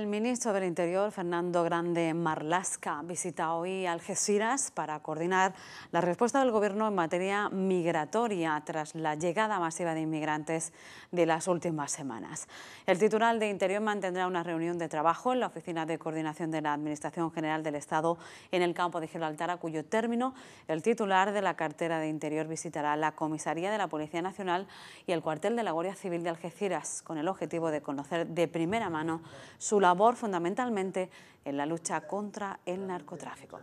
El ministro del Interior, Fernando Grande Marlasca, visita hoy Algeciras para coordinar la respuesta del Gobierno en materia migratoria tras la llegada masiva de inmigrantes de las últimas semanas. El titular de Interior mantendrá una reunión de trabajo en la Oficina de Coordinación de la Administración General del Estado en el campo de Gibraltar, a cuyo término el titular de la cartera de Interior visitará la Comisaría de la Policía Nacional y el cuartel de la Guardia Civil de Algeciras, con el objetivo de conocer de primera mano su labor labor fundamentalmente en la lucha contra el narcotráfico.